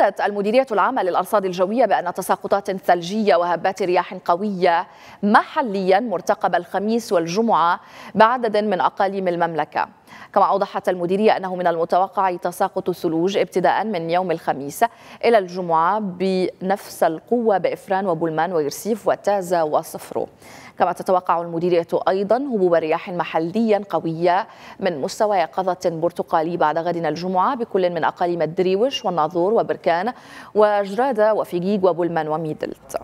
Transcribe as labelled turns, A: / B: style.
A: أكدت المديرية العامة للأرصاد الجوية بأن تساقطات ثلجية وهبات رياح قوية محليا مرتقبة الخميس والجمعة بعدد من أقاليم المملكة كما أوضحت المديرية أنه من المتوقع تساقط الثلوج ابتداء من يوم الخميس إلى الجمعة بنفس القوة بإفران وبلمان ويرسيف وتازة وصفرو كما تتوقع المديرية أيضا هبوب رياح محليا قوية من مستوى يقظة برتقالي بعد غد الجمعة بكل من أقاليم الدريوش والناظور وبركان وجرادة وفيجيج وبلمان وميدلت